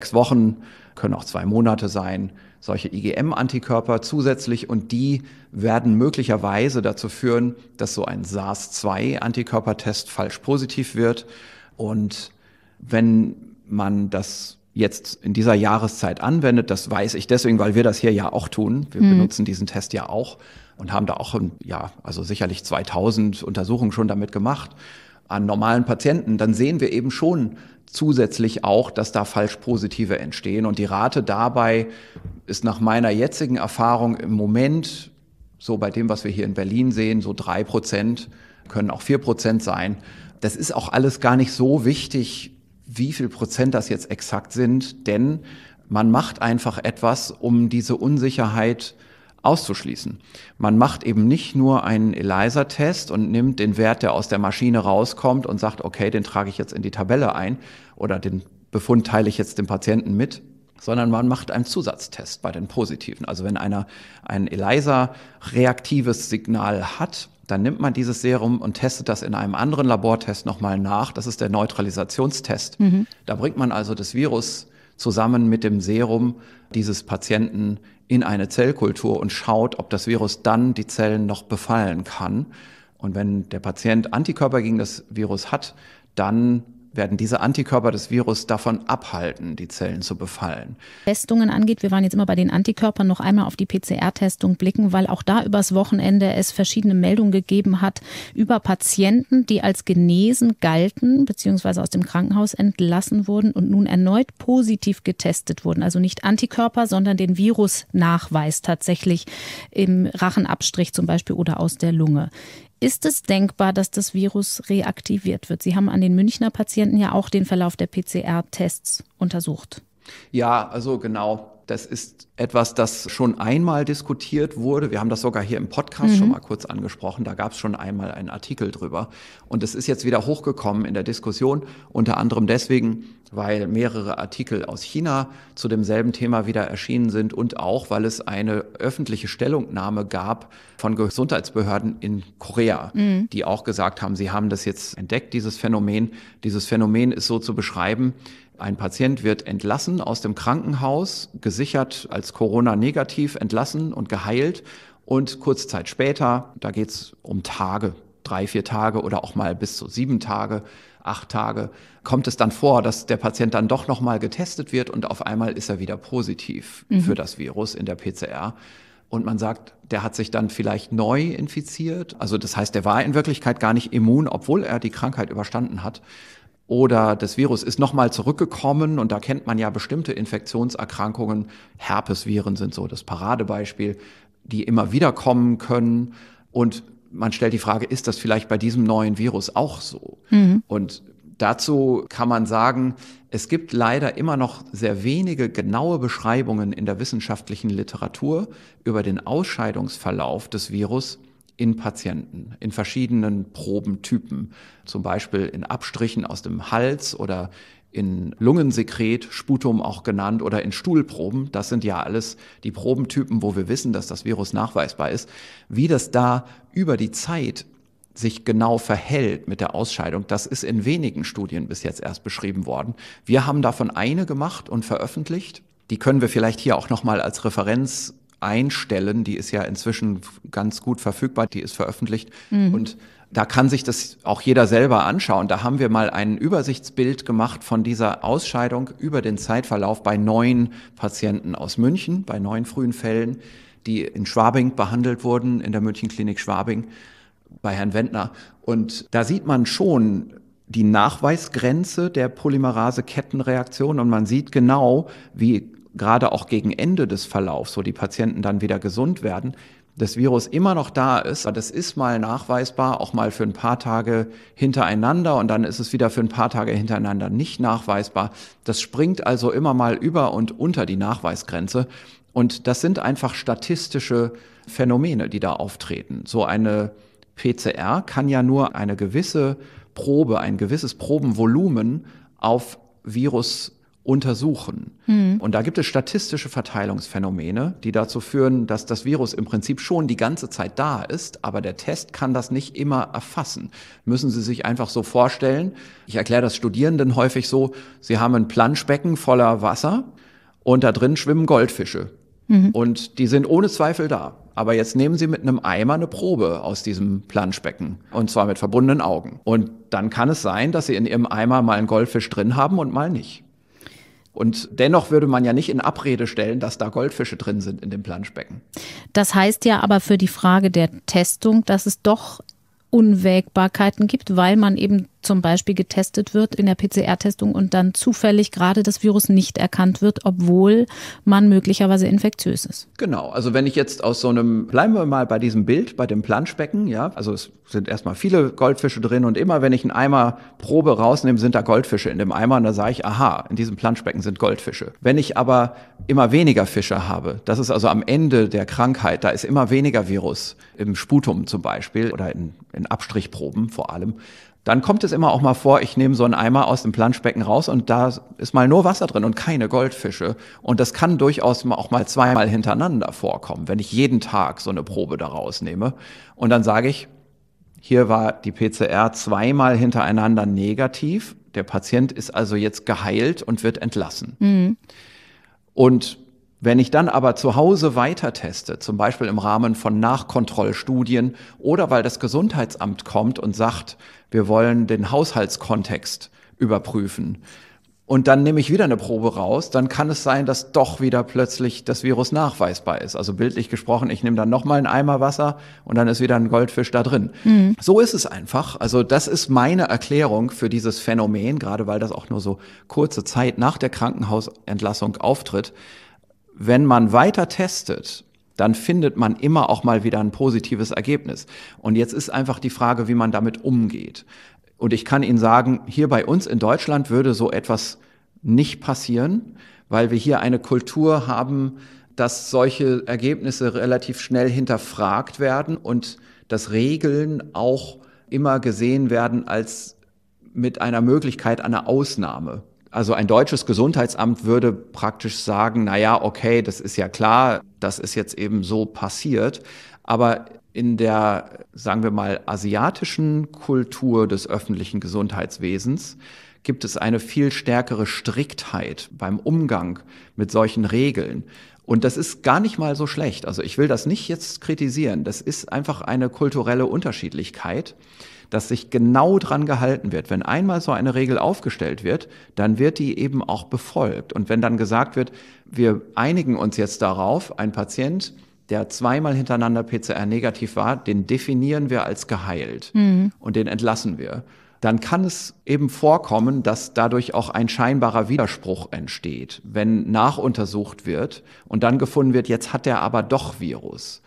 sechs Wochen, können auch zwei Monate sein, solche IgM-Antikörper zusätzlich und die werden möglicherweise dazu führen, dass so ein SARS-2-Antikörpertest falsch positiv wird. Und wenn man das jetzt in dieser Jahreszeit anwendet, das weiß ich deswegen, weil wir das hier ja auch tun. Wir hm. benutzen diesen Test ja auch und haben da auch, ja, also sicherlich 2000 Untersuchungen schon damit gemacht an normalen Patienten, dann sehen wir eben schon zusätzlich auch, dass da Falschpositive entstehen. Und die Rate dabei ist nach meiner jetzigen Erfahrung im Moment, so bei dem, was wir hier in Berlin sehen, so drei Prozent, können auch vier Prozent sein. Das ist auch alles gar nicht so wichtig, wie viel Prozent das jetzt exakt sind, denn man macht einfach etwas, um diese Unsicherheit auszuschließen. Man macht eben nicht nur einen ELISA-Test und nimmt den Wert, der aus der Maschine rauskommt und sagt, okay, den trage ich jetzt in die Tabelle ein oder den Befund teile ich jetzt dem Patienten mit, sondern man macht einen Zusatztest bei den Positiven. Also wenn einer ein ELISA-reaktives Signal hat, dann nimmt man dieses Serum und testet das in einem anderen Labortest nochmal nach. Das ist der Neutralisationstest. Mhm. Da bringt man also das Virus zusammen mit dem Serum dieses Patienten in eine Zellkultur und schaut, ob das Virus dann die Zellen noch befallen kann. Und wenn der Patient Antikörper gegen das Virus hat, dann werden diese Antikörper des Virus davon abhalten, die Zellen zu befallen. Testungen angeht, wir waren jetzt immer bei den Antikörpern, noch einmal auf die PCR-Testung blicken, weil auch da übers Wochenende es verschiedene Meldungen gegeben hat über Patienten, die als genesen galten bzw. aus dem Krankenhaus entlassen wurden und nun erneut positiv getestet wurden. Also nicht Antikörper, sondern den Virusnachweis tatsächlich im Rachenabstrich zum Beispiel oder aus der Lunge. Ist es denkbar, dass das Virus reaktiviert wird? Sie haben an den Münchner Patienten ja auch den Verlauf der PCR-Tests untersucht. Ja, also genau. Das ist etwas, das schon einmal diskutiert wurde. Wir haben das sogar hier im Podcast mhm. schon mal kurz angesprochen. Da gab es schon einmal einen Artikel drüber. Und es ist jetzt wieder hochgekommen in der Diskussion, unter anderem deswegen, weil mehrere Artikel aus China zu demselben Thema wieder erschienen sind und auch, weil es eine öffentliche Stellungnahme gab von Gesundheitsbehörden in Korea, mhm. die auch gesagt haben, sie haben das jetzt entdeckt, dieses Phänomen. Dieses Phänomen ist so zu beschreiben, ein Patient wird entlassen aus dem Krankenhaus, gesichert als Corona-negativ, entlassen und geheilt. Und kurz Zeit später, da geht es um Tage, drei, vier Tage oder auch mal bis zu sieben Tage, acht Tage, kommt es dann vor, dass der Patient dann doch nochmal getestet wird und auf einmal ist er wieder positiv mhm. für das Virus in der PCR. Und man sagt, der hat sich dann vielleicht neu infiziert. Also das heißt, der war in Wirklichkeit gar nicht immun, obwohl er die Krankheit überstanden hat oder das Virus ist nochmal zurückgekommen und da kennt man ja bestimmte Infektionserkrankungen. Herpesviren sind so das Paradebeispiel, die immer wieder kommen können und man stellt die Frage, ist das vielleicht bei diesem neuen Virus auch so? Mhm. Und dazu kann man sagen, es gibt leider immer noch sehr wenige genaue Beschreibungen in der wissenschaftlichen Literatur über den Ausscheidungsverlauf des Virus in Patienten, in verschiedenen Probentypen, zum Beispiel in Abstrichen aus dem Hals oder in Lungensekret, Sputum auch genannt, oder in Stuhlproben. Das sind ja alles die Probentypen, wo wir wissen, dass das Virus nachweisbar ist. Wie das da über die Zeit sich genau verhält mit der Ausscheidung, das ist in wenigen Studien bis jetzt erst beschrieben worden. Wir haben davon eine gemacht und veröffentlicht. Die können wir vielleicht hier auch nochmal als Referenz einstellen. Die ist ja inzwischen ganz gut verfügbar, die ist veröffentlicht. Mhm. Und da kann sich das auch jeder selber anschauen. Da haben wir mal ein Übersichtsbild gemacht von dieser Ausscheidung über den Zeitverlauf bei neun Patienten aus München, bei neun frühen Fällen, die in Schwabing behandelt wurden, in der Münchenklinik Schwabing bei Herrn Wendner. Und da sieht man schon, die Nachweisgrenze der Polymerase-Kettenreaktion und man sieht genau, wie gerade auch gegen Ende des Verlaufs, wo die Patienten dann wieder gesund werden, das Virus immer noch da ist. Das ist mal nachweisbar, auch mal für ein paar Tage hintereinander und dann ist es wieder für ein paar Tage hintereinander nicht nachweisbar. Das springt also immer mal über und unter die Nachweisgrenze. Und das sind einfach statistische Phänomene, die da auftreten. So eine PCR kann ja nur eine gewisse Probe, ein gewisses Probenvolumen auf Virus untersuchen. Mhm. Und da gibt es statistische Verteilungsphänomene, die dazu führen, dass das Virus im Prinzip schon die ganze Zeit da ist, aber der Test kann das nicht immer erfassen. Müssen Sie sich einfach so vorstellen, ich erkläre das Studierenden häufig so, sie haben ein Planschbecken voller Wasser und da drin schwimmen Goldfische. Mhm. Und die sind ohne Zweifel da. Aber jetzt nehmen Sie mit einem Eimer eine Probe aus diesem Planschbecken. Und zwar mit verbundenen Augen. Und dann kann es sein, dass Sie in Ihrem Eimer mal einen Goldfisch drin haben und mal nicht. Und dennoch würde man ja nicht in Abrede stellen, dass da Goldfische drin sind in dem Planschbecken. Das heißt ja aber für die Frage der Testung, dass es doch Unwägbarkeiten gibt, weil man eben zum Beispiel getestet wird in der PCR-Testung und dann zufällig gerade das Virus nicht erkannt wird, obwohl man möglicherweise infektiös ist. Genau, also wenn ich jetzt aus so einem, bleiben wir mal bei diesem Bild, bei dem Planschbecken, ja, also es sind erstmal viele Goldfische drin und immer wenn ich einen Eimer Probe rausnehme, sind da Goldfische in dem Eimer und da sage ich, aha, in diesem Planschbecken sind Goldfische. Wenn ich aber immer weniger Fische habe, das ist also am Ende der Krankheit, da ist immer weniger Virus im Sputum zum Beispiel oder in, in Abstrichproben vor allem, dann kommt es immer auch mal vor, ich nehme so einen Eimer aus dem Planschbecken raus und da ist mal nur Wasser drin und keine Goldfische. Und das kann durchaus auch mal zweimal hintereinander vorkommen, wenn ich jeden Tag so eine Probe daraus nehme. Und dann sage ich, hier war die PCR zweimal hintereinander negativ. Der Patient ist also jetzt geheilt und wird entlassen. Mhm. Und wenn ich dann aber zu Hause weiter teste, zum Beispiel im Rahmen von Nachkontrollstudien oder weil das Gesundheitsamt kommt und sagt, wir wollen den Haushaltskontext überprüfen, und dann nehme ich wieder eine Probe raus, dann kann es sein, dass doch wieder plötzlich das Virus nachweisbar ist. Also bildlich gesprochen, ich nehme dann nochmal einen Eimer Wasser und dann ist wieder ein Goldfisch da drin. Mhm. So ist es einfach. Also das ist meine Erklärung für dieses Phänomen, gerade weil das auch nur so kurze Zeit nach der Krankenhausentlassung auftritt wenn man weiter testet, dann findet man immer auch mal wieder ein positives Ergebnis. Und jetzt ist einfach die Frage, wie man damit umgeht. Und ich kann Ihnen sagen, hier bei uns in Deutschland würde so etwas nicht passieren, weil wir hier eine Kultur haben, dass solche Ergebnisse relativ schnell hinterfragt werden und dass Regeln auch immer gesehen werden als mit einer Möglichkeit einer Ausnahme. Also ein deutsches Gesundheitsamt würde praktisch sagen, na ja, okay, das ist ja klar, das ist jetzt eben so passiert, aber in der, sagen wir mal, asiatischen Kultur des öffentlichen Gesundheitswesens gibt es eine viel stärkere Striktheit beim Umgang mit solchen Regeln. Und das ist gar nicht mal so schlecht. Also ich will das nicht jetzt kritisieren. Das ist einfach eine kulturelle Unterschiedlichkeit, dass sich genau dran gehalten wird. Wenn einmal so eine Regel aufgestellt wird, dann wird die eben auch befolgt. Und wenn dann gesagt wird, wir einigen uns jetzt darauf, ein Patient, der zweimal hintereinander PCR negativ war, den definieren wir als geheilt mhm. und den entlassen wir dann kann es eben vorkommen, dass dadurch auch ein scheinbarer Widerspruch entsteht, wenn nachuntersucht wird und dann gefunden wird, jetzt hat er aber doch Virus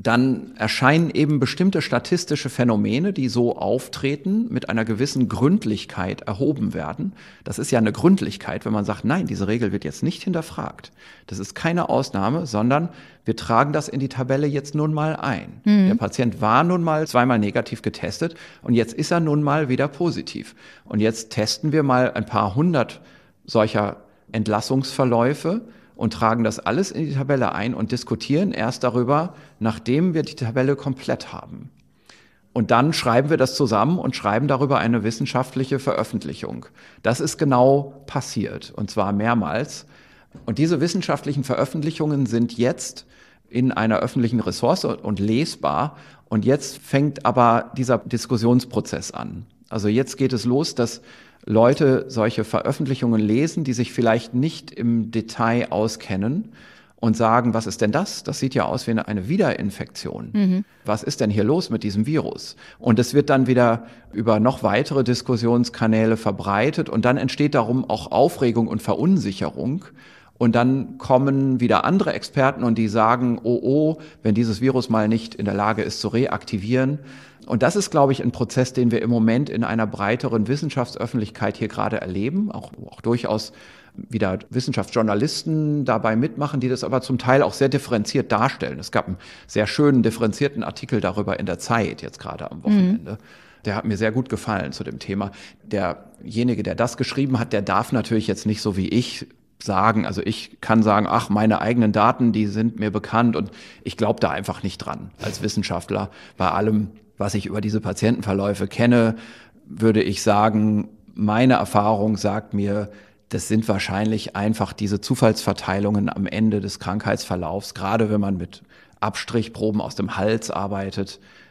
dann erscheinen eben bestimmte statistische Phänomene, die so auftreten, mit einer gewissen Gründlichkeit erhoben werden. Das ist ja eine Gründlichkeit, wenn man sagt, nein, diese Regel wird jetzt nicht hinterfragt. Das ist keine Ausnahme, sondern wir tragen das in die Tabelle jetzt nun mal ein. Mhm. Der Patient war nun mal zweimal negativ getestet und jetzt ist er nun mal wieder positiv. Und jetzt testen wir mal ein paar hundert solcher Entlassungsverläufe und tragen das alles in die Tabelle ein und diskutieren erst darüber, nachdem wir die Tabelle komplett haben. Und dann schreiben wir das zusammen und schreiben darüber eine wissenschaftliche Veröffentlichung. Das ist genau passiert, und zwar mehrmals. Und diese wissenschaftlichen Veröffentlichungen sind jetzt in einer öffentlichen Ressource und lesbar. Und jetzt fängt aber dieser Diskussionsprozess an. Also jetzt geht es los, dass Leute solche Veröffentlichungen lesen, die sich vielleicht nicht im Detail auskennen und sagen, was ist denn das? Das sieht ja aus wie eine Wiederinfektion. Mhm. Was ist denn hier los mit diesem Virus? Und es wird dann wieder über noch weitere Diskussionskanäle verbreitet und dann entsteht darum auch Aufregung und Verunsicherung. Und dann kommen wieder andere Experten und die sagen, oh, oh, wenn dieses Virus mal nicht in der Lage ist zu reaktivieren. Und das ist, glaube ich, ein Prozess, den wir im Moment in einer breiteren Wissenschaftsöffentlichkeit hier gerade erleben, auch, auch durchaus wieder Wissenschaftsjournalisten dabei mitmachen, die das aber zum Teil auch sehr differenziert darstellen. Es gab einen sehr schönen differenzierten Artikel darüber in der Zeit, jetzt gerade am mhm. Wochenende. Mhm. Der hat mir sehr gut gefallen zu dem Thema. Derjenige, der das geschrieben hat, der darf natürlich jetzt nicht so wie ich sagen, also ich kann sagen, ach, meine eigenen Daten, die sind mir bekannt und ich glaube da einfach nicht dran als Wissenschaftler. Bei allem, was ich über diese Patientenverläufe kenne, würde ich sagen, meine Erfahrung sagt mir, das sind wahrscheinlich einfach diese Zufallsverteilungen am Ende des Krankheitsverlaufs, gerade wenn man mit Abstrichproben aus dem Hals arbeitet,